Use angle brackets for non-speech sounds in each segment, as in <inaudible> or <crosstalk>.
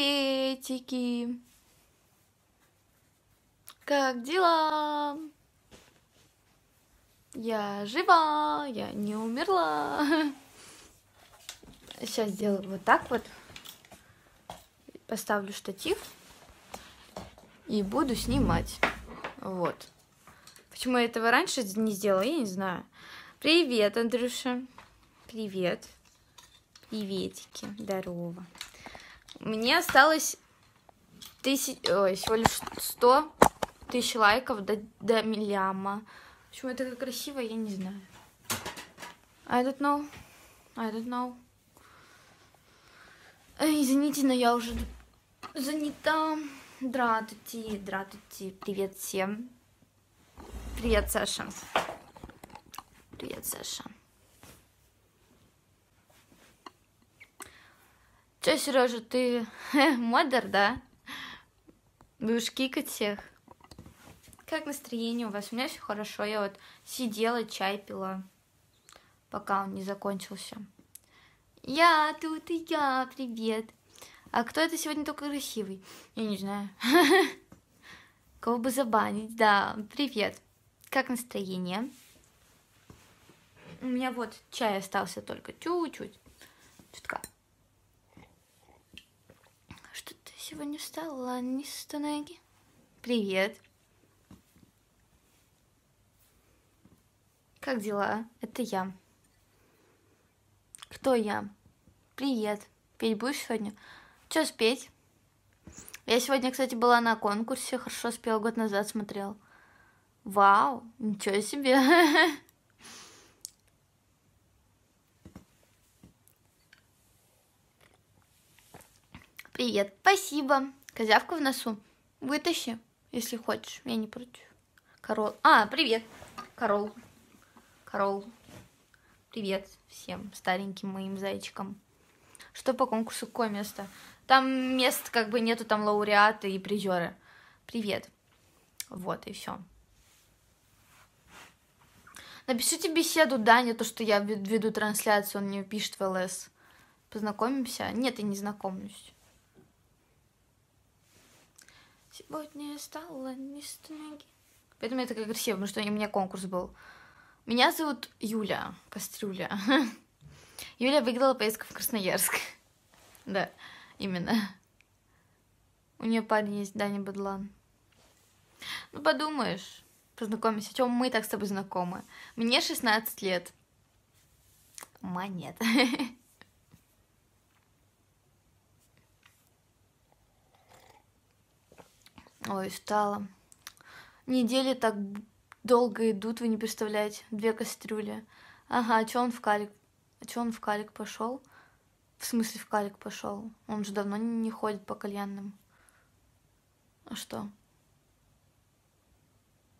Приветики! Как дела? Я жива, я не умерла. Сейчас сделаю вот так вот. Поставлю штатив и буду снимать. Вот. Почему я этого раньше не сделала, я не знаю. Привет, Андрюша. Привет. Приветики. Здорово. Мне осталось тысяч... Ой, всего лишь 100 тысяч лайков до, до миллиама. Почему это так красиво, я не знаю. I don't know. I don't know. Эй, извините, но я уже занята. Дратути, дратути. Привет всем. Привет, Саша. Привет, Саша. Че, Сережа, ты <laughs> модер, да? Будешь кикать всех? Как настроение у вас? У меня все хорошо. Я вот сидела, чай пила, пока он не закончился. Я тут и я, привет. А кто это сегодня такой красивый? Я не знаю. <laughs> Кого бы забанить, да. Привет. Как настроение? У меня вот чай остался только чуть-чуть. Чутка. -чуть сегодня встала, не Нистонаги. Привет. Как дела? Это я. Кто я? Привет. Петь будешь сегодня? Чё спеть? Я сегодня, кстати, была на конкурсе, хорошо спела год назад, смотрел. Вау, ничего себе. <laughs> Привет, спасибо. Козявка в носу. Вытащи, если хочешь, я не против. Корол. А, привет, Корол. Корол. Привет всем стареньким моим зайчикам. Что по конкурсу, какое место? Там мест как бы нету, там лауреаты и призеры. Привет. Вот и все. Напишите беседу Даня, то, что я веду трансляцию, он мне пишет в ЛС. Познакомимся? Нет, я не знакомлюсь. Сегодня я стала не ноги. Поэтому я такая красивая, потому что у меня конкурс был. Меня зовут Юля Кастрюля. <laughs> Юля выиграла поездку в Красноярск. <laughs> Да, именно. У нее парень есть Даня Бадлан. Ну, подумаешь, познакомимся. Чем мы так с тобой знакомы? Мне 16 лет. Монет. <laughs> Ой, устала. Недели так долго идут, вы не представляете. Две кастрюли. Ага, а чё он в калик? А чё он в калик пошел? В смысле в калик пошел? Он же давно не ходит по кальянным. А что?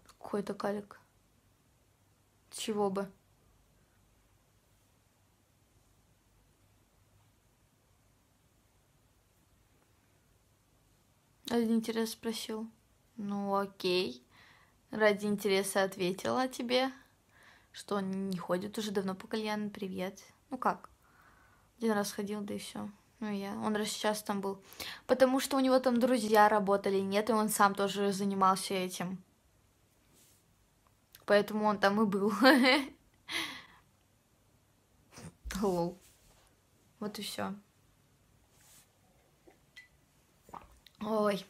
Какой-то калик. Чего бы? Один интереса спросил. Ну, окей. Ради интереса ответила тебе, что он не ходит уже давно по кальяну. Привет. Ну как? Один раз ходил, да и все. Ну, я. Он раз сейчас там был. Потому что у него там друзья работали, нет, и он сам тоже занимался этим. Поэтому он там и был. <laughs> Лол. Вот и все. Ой,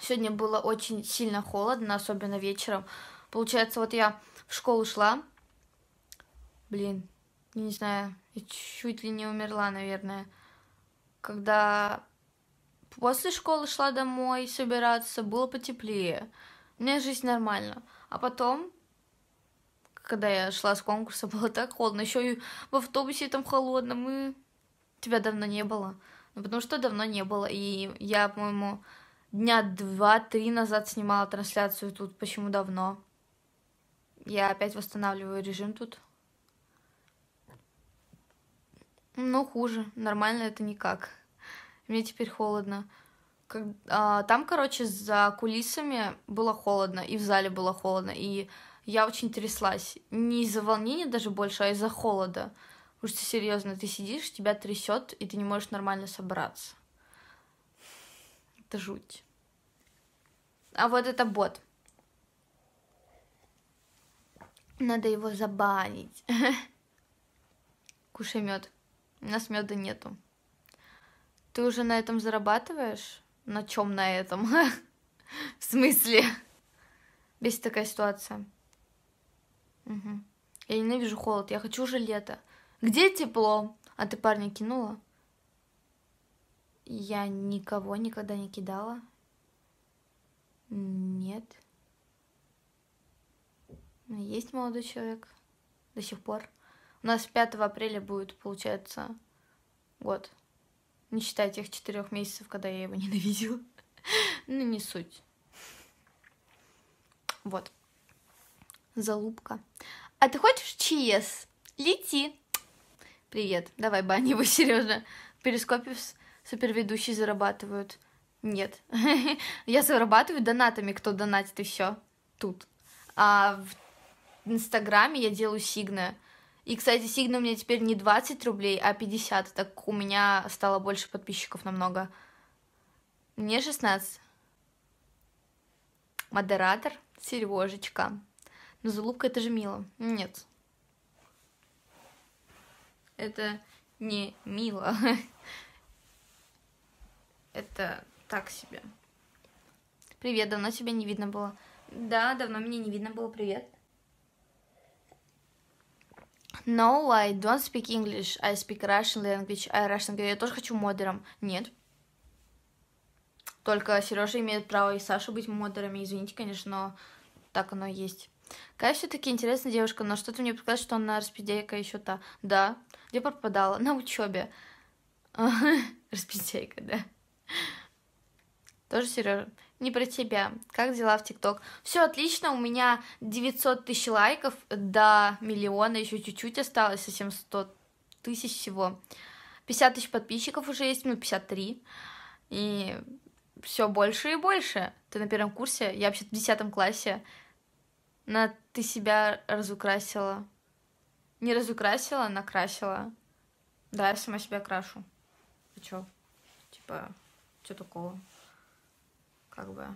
сегодня было очень сильно холодно, особенно вечером. Получается, вот я в школу шла, блин, не знаю, я чуть ли не умерла, наверное, когда после школы шла домой собираться, было потеплее. У меня жизнь нормально. А потом, когда я шла с конкурса, <laughs> было так холодно. Еще и в автобусе там холодно. Мы... Тебя давно не было потому что давно не было, и я, по-моему, дня два-три назад снимала трансляцию тут, почему давно. Я опять восстанавливаю режим тут. Ну, хуже, нормально это никак. Мне теперь холодно. Как, а, там, короче, за кулисами было холодно, и в зале было холодно, и я очень тряслась. Не из-за волнения даже больше, а из-за холода. Потому что серьезно, ты сидишь, тебя трясет, и ты не можешь нормально собраться. Это жуть. А вот это бот. Надо его забанить. <laughs> Кушай мед. У нас меда нету. Ты уже на этом зарабатываешь? На чем на этом? <laughs> В смысле? Бесит такая ситуация. Угу. Я ненавижу холод. Я хочу уже лето. Где тепло? А ты парня кинула? Я никого никогда не кидала. Нет. Ну, есть молодой человек до сих пор. У нас 5 апреля будет, получается, год. Не считая тех четырех месяцев, когда я его <laughs> ненавидела. ну, не суть. Вот. Залупка. А ты хочешь чиес? Лети. Привет. Давай, Баня, <laughs> вы, Сережа. В перископе суперведущие зарабатывают. Нет. <laughs> Я зарабатываю донатами, кто донатит еще тут. А в Инстаграме я делаю сигны. И, кстати, сигна у меня теперь не 20 рублей, а 50, так у меня стало больше подписчиков намного. Мне 16. Модератор, Сережечка. Но залупка это же мило. Нет, это не мило. Это так себе. Привет, давно тебя не видно было. Да, давно меня не видно было, привет. No, I don't speak English. I speak Russian language. I Russian Я тоже хочу модером. Нет. Только Сережа имеет право и Саша быть модерами. Извините, конечно, но так оно есть. Кая все-таки интересная девушка, но что-то мне показалось, что она распиздейка еще та. Да. Где пропадала? На учебе. <laughs> Распиздейка, да. Тоже Сережа. Не про тебя. Как дела в ТикТок? Все отлично, у меня 900 тысяч лайков до миллиона, еще чуть-чуть осталось, совсем 100 тысяч всего. 50 тысяч подписчиков уже есть, ну 53. И все больше и больше. Ты на первом курсе, я вообще в 10 классе. На ты себя разукрасила. Не разукрасила, накрасила. Да, я сама себя крашу. И чё? Типа, что такого? Как бы...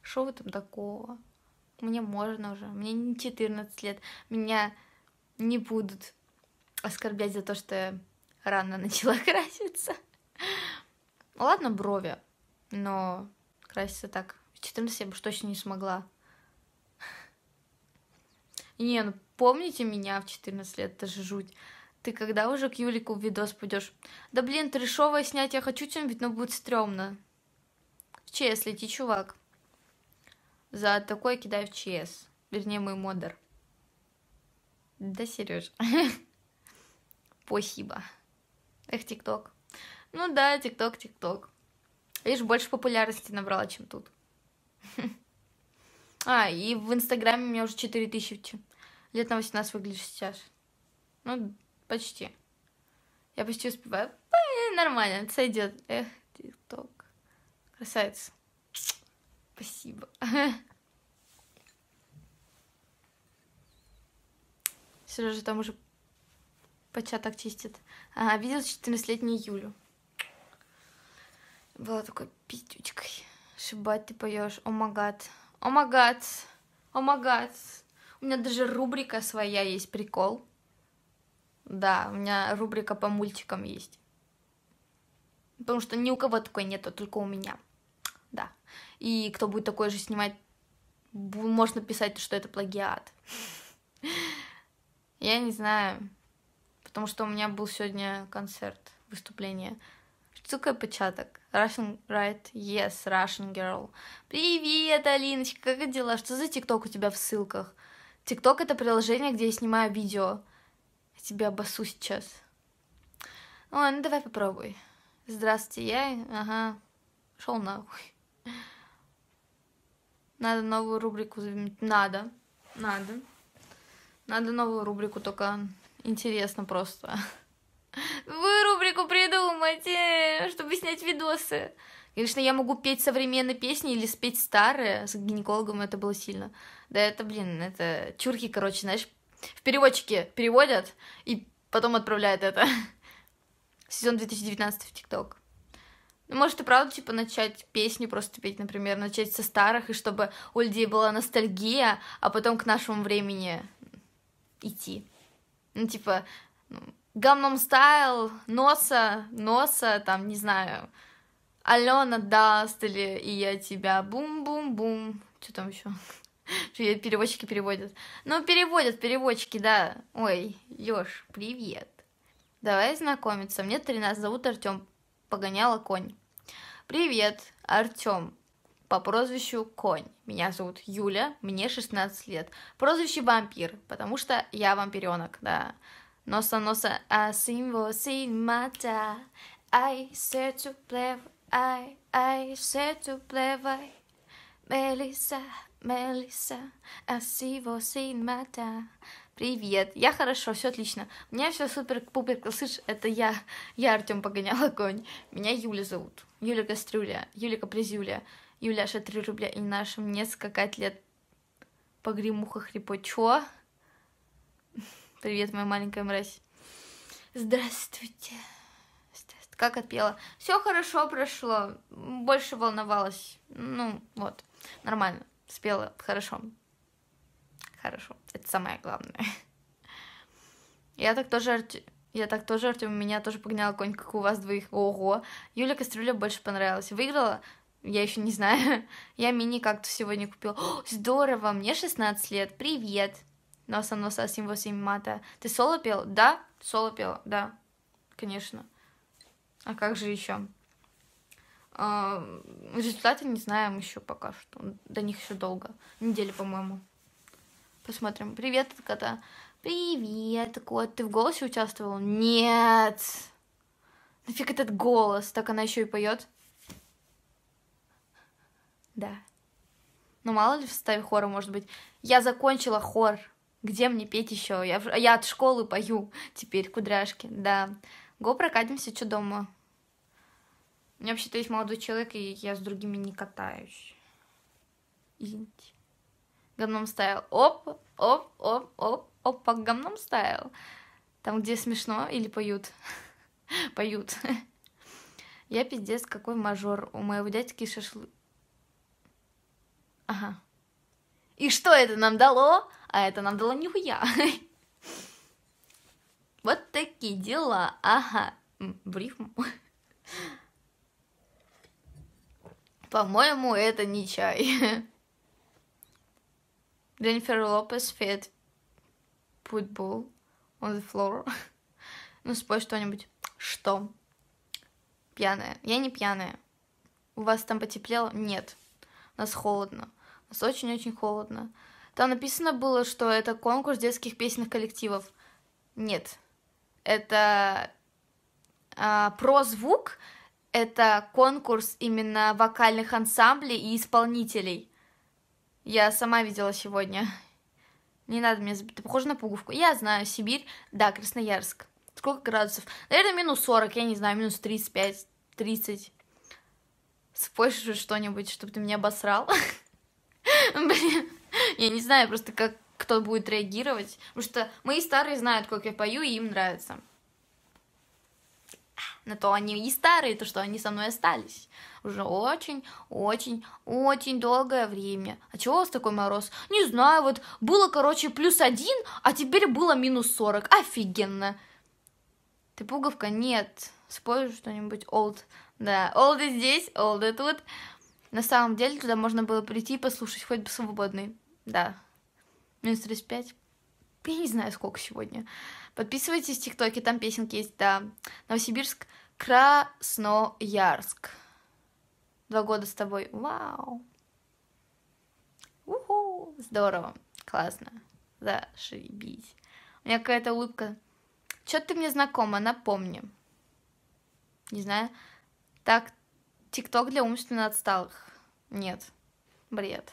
Что <laughs> в этом такого? Мне можно уже. Мне не 14 лет. Меня не будут оскорблять за то, что я рано <laughs> начала краситься. Ладно, брови, но краситься так. В 14 я бы точно не смогла. Не, ну помните меня в 14 лет, это же жуть. Ты когда уже к Юлику в видос пойдешь? Да блин, трешовое снять я хочу чем ведь но будет стрёмно. В ЧС лети, чувак. За такое кидай в ЧС. Вернее, мой модер. Да, Сереж. <laughs> Спасибо. Эх, ТикТок. Ну да, ТикТок, ТикТок. Видишь, больше популярности набрала, чем тут. <laughs> А, и в Инстаграме у меня уже 4000. Лет на 18 выглядишь сейчас. Ну, почти. Я почти успеваю. Э, нормально, сойдет. Эх, тикток. Красавица. Спасибо. <laughs> Сережа там уже початок чистит. Ага, видел 14-летнюю Юлю была такой пиздючкой. Шибать ты поешь. О магад. О магад. О магад. У меня даже рубрика своя есть, прикол. Да, у меня рубрика по мультикам есть. Потому что ни у кого такой нету, только у меня. Да. И кто будет такой же снимать, можно писать, что это плагиат. <laughs> Я не знаю. Потому что у меня был сегодня концерт, выступление. Цукай початок. Russian right? Yes, Russian girl. Привет, Алиночка, как дела? Что за ТикТок у тебя в ссылках? ТикТок — это приложение, где я снимаю видео. Я тебя обосу сейчас. Ой, ну давай попробуй. Здравствуйте, я... Ага. Шел нахуй. Надо новую рубрику заметить. Надо. Надо. Надо новую рубрику, только интересно просто. Вы рубрику придумать, чтобы снять видосы. Конечно, я могу петь современные песни или спеть старые. С гинекологом это было сильно. Да это, блин, это чурки, короче, знаешь, в переводчике переводят и потом отправляют это. <laughs> Сезон 2019 в ТикТок. Ну, может, и правда, типа, начать песни просто петь, например, начать со старых, и чтобы у людей была ностальгия, а потом к нашему времени идти. Ну, типа, ну, Гамном Стайл, Носа, Носа, там, не знаю, Алена Даст или И я тебя, бум-бум-бум. Что там еще? <laughs> Переводчики переводят. Ну, переводят переводчики, да. Ой, Лёш, привет. Давай знакомиться. Мне 13, зовут Артём. Погоняла конь. Привет, Артём. По прозвищу Конь. Меня зовут Юля, мне 16 лет. Прозвище Вампир, потому что я вампиренок, да. Nossa, nossa, assim você mata. Ai, se tu pleva, ai, ai, se tu pleva. Melissa, Melissa, assim você мата. Привет, я хорошо, все отлично. У меня все супер-пупер, слышишь? это я, я Артем погонял огонь. Меня Юля зовут. Юля Кастрюля, Юля Капризюля, Юляша 3 рубля и нашим несколько лет погремуха хрипочо. Привет, моя маленькая мразь. Здравствуйте. Как отпела? Все хорошо прошло. Больше волновалась. Ну, вот. Нормально. Спела. Хорошо. Хорошо. Это самое главное. Я так тоже Я так тоже, Артем, меня тоже погнала конь, как у вас двоих. Ого! Юля Кастрюля больше понравилась. Выиграла? Я еще не знаю. Я мини как-то сегодня купила. О, здорово! Мне 16 лет. Привет! но Носа, носа, сим, восемь, мата. Ты соло пел? Да, соло пел да. Конечно. А как же еще? А, результаты не знаем еще пока что. До них еще долго. Недели, по-моему. Посмотрим. Привет кота. Привет, кот. Ты в голосе участвовал? Нет. Нафиг этот голос? Так она еще и поет. Да. Но ну, мало ли в составе хора может быть. Я закончила хор. Где мне петь еще? Я, я от школы пою теперь кудряшки, да. Го, прокатимся дома. У меня вообще-то есть молодой человек, и я с другими не катаюсь. Извините. Гамном стайл. Оп, оп, оп, оп, оп, по гамном стайл. Там, где смешно или поют. <laughs> поют. <laughs> я пиздец, какой мажор. У моего дядьки шашлык. Ага. И что это нам дало? а это нам дало нихуя. <laughs> Вот такие дела, ага, в рифму. <laughs> По-моему, это не чай. <laughs> Дженнифер Лопес фет футбол on the floor. Ну, спой что-нибудь. Что? Пьяная. Я не пьяная. У вас там потеплело? Нет. У нас холодно. У нас очень-очень холодно. Там написано было, что это конкурс детских песенных коллективов. Нет. Это а, про звук, это конкурс именно вокальных ансамблей и исполнителей. Я сама видела сегодня. Не надо мне... Ты похожа на пуговку. Я знаю, Сибирь, да, Красноярск. Сколько градусов? Наверное, минус 40, я не знаю, минус 35, 30. Спой что-нибудь, чтобы ты меня обосрал. <laughs> Блин. <laughs> Я не знаю просто, как кто будет реагировать, потому что мои старые знают, как я пою, и им нравится. На то они и старые, то, что они со мной остались. Уже очень, очень, очень долгое время. А чего у вас такой мороз? Не знаю, вот было, короче, плюс один, а теперь было минус сорок. Офигенно. Ты пуговка? Нет. Спой что-нибудь old. Да, old здесь, old тут. Вот. На самом деле туда можно было прийти и послушать, хоть бы свободный. Да. Минус 35. Я не знаю, сколько сегодня. Подписывайтесь в ТикТоке, там песенки есть, да. Новосибирск, Красноярск. Два года с тобой. Вау. Уху, здорово. Классно. Зашибись. У меня какая-то улыбка. Чё ты мне знакома, напомни. Не знаю. Так Тикток для умственно отсталых. Нет. Бред.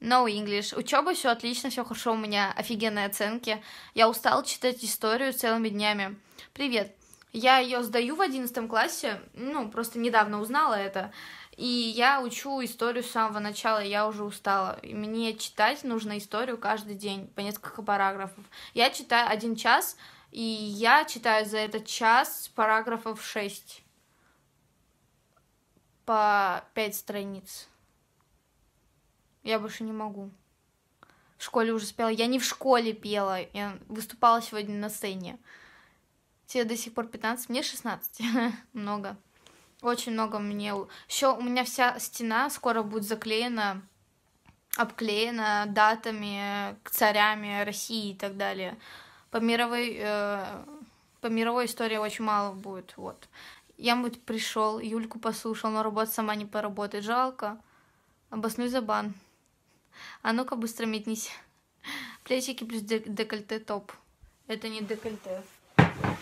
No English. Учеба, все отлично, все хорошо, у меня офигенные оценки. Я устал читать историю целыми днями. Привет. Я ее сдаю в одиннадцатом классе, ну, просто недавно узнала это. И я учу историю с самого начала, я уже устала. И мне читать нужно историю каждый день, по несколько параграфов. Я читаю один час, и я читаю за этот час параграфов шесть по пять страниц. Я больше не могу. В школе уже спела. Я не в школе пела. Я выступала сегодня на сцене. Тебе до сих пор 15, мне 16. <laughs> много. Очень много мне. Еще у меня вся стена скоро будет заклеена, обклеена датами, царями России и так далее. По мировой, э, по мировой истории очень мало будет. Вот. Я бы пришел, Юльку послушал, но работа сама не поработает. Жалко. Обоснуй за бан. А ну-ка быстро метнись. Плечики плюс декольте топ. Это не декольте.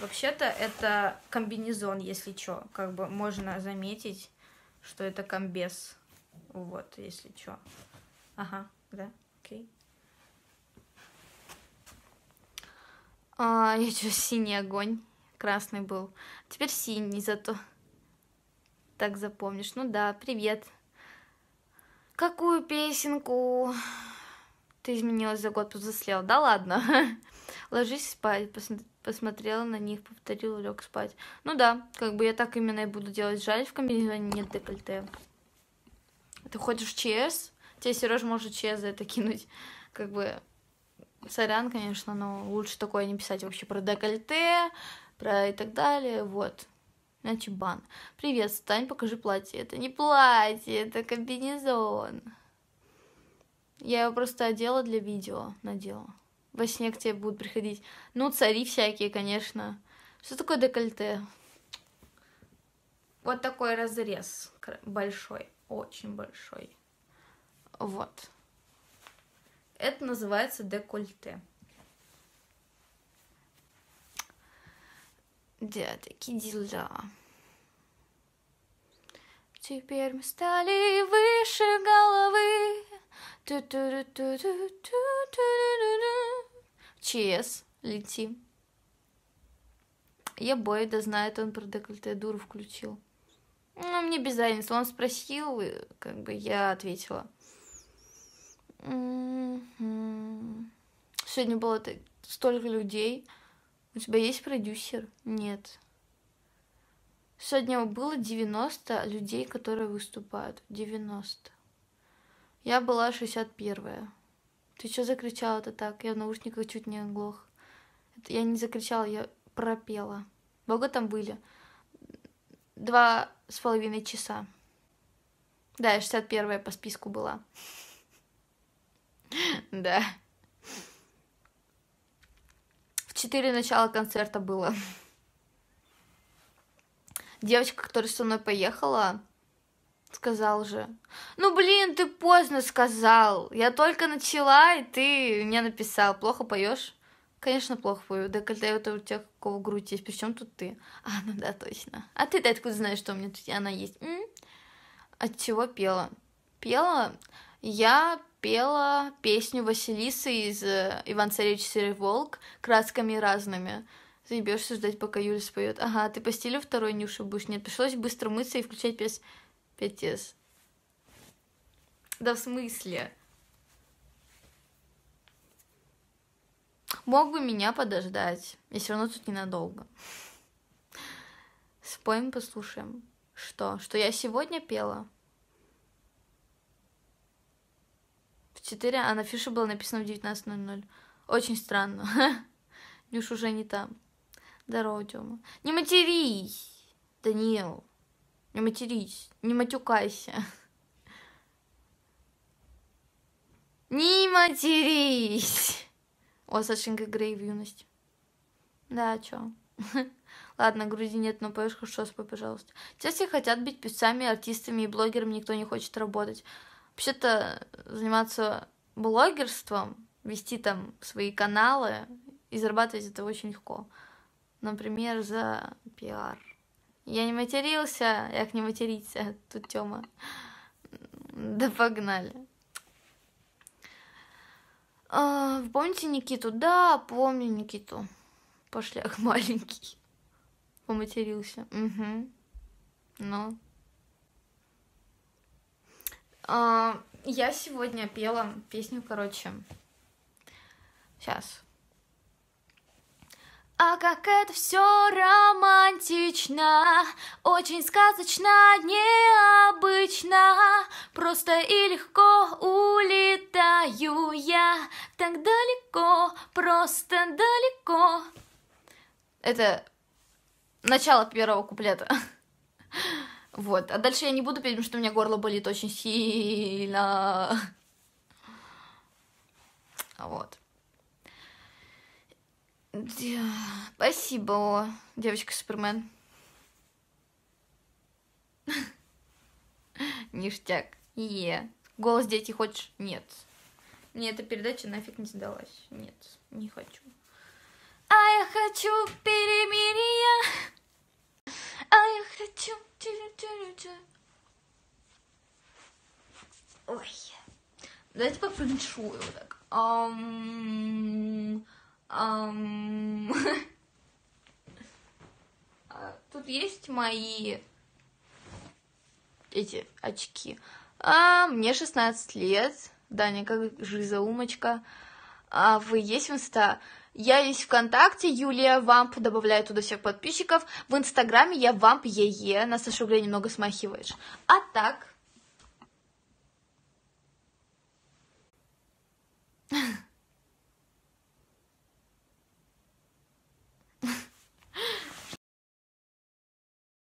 Вообще-то это комбинезон, если что. Как бы можно заметить, что это комбез. Вот, если что. Ага, да, окей. А, я что, синий огонь? красный был. Теперь синий зато. Так запомнишь. Ну да, привет. Какую песенку ты изменилась за год, повзрослела? Да ладно. <laughs> Ложись спать, пос посмотрела на них, повторила, лег спать. Ну да, как бы я так именно и буду делать. Жаль, в комбинезоне нет декольте. Ты хочешь в ЧС? Тебе Сереж может ЧС за это кинуть. Как бы Сорян, конечно, но лучше такое не писать вообще про декольте, про и так далее, вот. Иначе бан. Привет, встань, покажи платье. Это не платье, это комбинезон. Я его просто одела для видео, надела. Во сне к тебе будут приходить. Ну, цари всякие, конечно. Что такое декольте? Вот такой разрез большой, очень большой. Вот. Это называется декольте. Да, такие дела. Теперь мы стали выше головы. Ту -ту Чес, лети. Я бой, да знает, он про декольте дуру включил. Ну, мне без разницы. Он спросил, и как бы я ответила. М-м-м. Сегодня было столько людей. У тебя есть продюсер? Нет. Сегодня было 90 людей, которые выступают. 90. Я была 61-я. Ты что закричала-то так? Я в наушниках чуть не оглох. Я не закричала, я пропела. Долго там были? Два с половиной часа. Да, я 61-я по списку была. <laughs> Да. Четыре начала концерта было. <laughs> Девочка, которая со мной поехала, сказал же. Ну, блин, ты поздно сказал. Я только начала, и ты мне написал. Плохо поешь? Конечно, плохо пою. Да когда это у тебя какого грудь есть? Причем тут ты? А, ну да, точно. А ты-то откуда знаешь, что у меня тут она есть? М? От чего пела? Пела я пела песню Василисы из э, «Иван Царевич Серый Волк» красками разными. Заебешься ждать, пока Юля споет. Ага, ты по второй не будешь? Нет, пришлось быстро мыться и включать пес... 5С. Да в смысле? Мог бы меня подождать. Я все равно тут ненадолго. Споем, послушаем. Что? Что я сегодня пела? 4, а на фише было написано в 19.00. Очень странно. <laughs> Нюш уже не там. Здорово, Тёма. Не матерись, Даниил. Не матерись, не матюкайся. <laughs> Не матерись! О, Сашенька Грей в юности. Да, а чё? <laughs> Ладно, груди нет, но поешь хорошо, спой, пожалуйста. Сейчас все хотят быть певцами, артистами и блогерами, никто не хочет работать. Вообще-то э, заниматься блогерством, вести там свои каналы и зарабатывать это очень легко. Например, за пиар. Я не матерился, я не материться, <laughs> тут Тёма. Да погнали. А, помните Никиту? Да, помню Никиту. Пошляк <laughs> маленький. Поматерился. Угу. Ну. Но а, я сегодня пела песню, короче. Сейчас. А как это все романтично, очень сказочно, необычно, просто и легко улетаю я так далеко, просто далеко. Это начало первого куплета. <laughs> Вот. А дальше я не буду петь, потому что у меня горло болит очень сильно. Вот. Спасибо, девочка Супермен. Ништяк. Е. Голос дети хочешь? Нет. Мне эта передача нафиг не сдалась. Нет, не хочу. А я хочу перемирия. А я хочу... Ой. Давайте попринчую вот так. <laughs> А тут есть мои эти очки. А, мне 16 лет. Даня, как жиза умочка. А вы есть в инста? Я есть ВКонтакте, Юлия Вамп, добавляю туда всех подписчиков. В Инстаграме я Вамп ЕЕ, на Сашу Грей немного смахиваешь. А так...